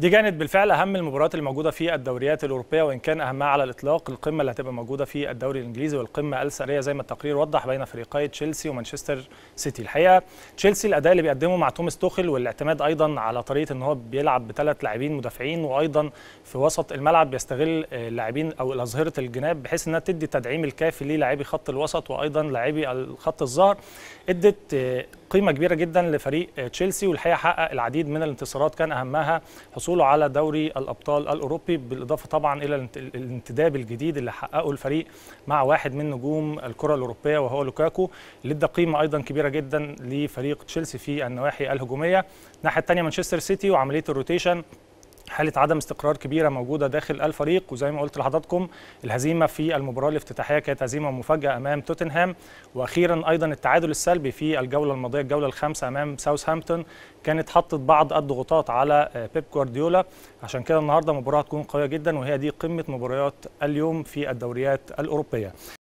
دي كانت بالفعل اهم المباريات اللي موجوده في الدوريات الاوروبيه وان كان اهمها على الاطلاق القمه اللي هتبقى موجوده في الدوري الانجليزي والقمه الساريه زي ما التقرير وضح بين فريقي تشيلسي ومانشستر سيتي الحقيقه تشيلسي الاداء اللي بيقدمه مع توماس توخل والاعتماد ايضا على طريقه ان هو بيلعب بثلاث لاعبين مدافعين وايضا في وسط الملعب بيستغل اللاعبين او اظهره الجناب بحيث انها تدي التدعيم الكافي للاعبي خط الوسط وايضا لاعبي الخط الظهر ادت قيمه كبيره جدا لفريق تشيلسي والحقيقه حقق العديد من الانتصارات كان اهمها حصوله على دوري الابطال الاوروبي بالاضافه طبعا الى الانتداب الجديد اللي حققه الفريق مع واحد من نجوم الكره الاوروبيه وهو لوكاكو اللي ادى قيمه ايضا كبيره جدا لفريق تشيلسي في النواحي الهجوميه الناحيه الثانيه مانشستر سيتي وعمليه الروتيشن حالة عدم استقرار كبيرة موجودة داخل الفريق وزي ما قلت لحضراتكم الهزيمة في المباراة الافتتاحية كانت هزيمة مفاجاه أمام توتنهام وأخيرا أيضا التعادل السلبي في الجولة الماضية الجولة الخامسة أمام ساوثهامبتون كانت حطت بعض الضغوطات على بيب جوارديولا عشان كده النهاردة مباراة هتكون قوية جدا وهي دي قمة مباريات اليوم في الدوريات الأوروبية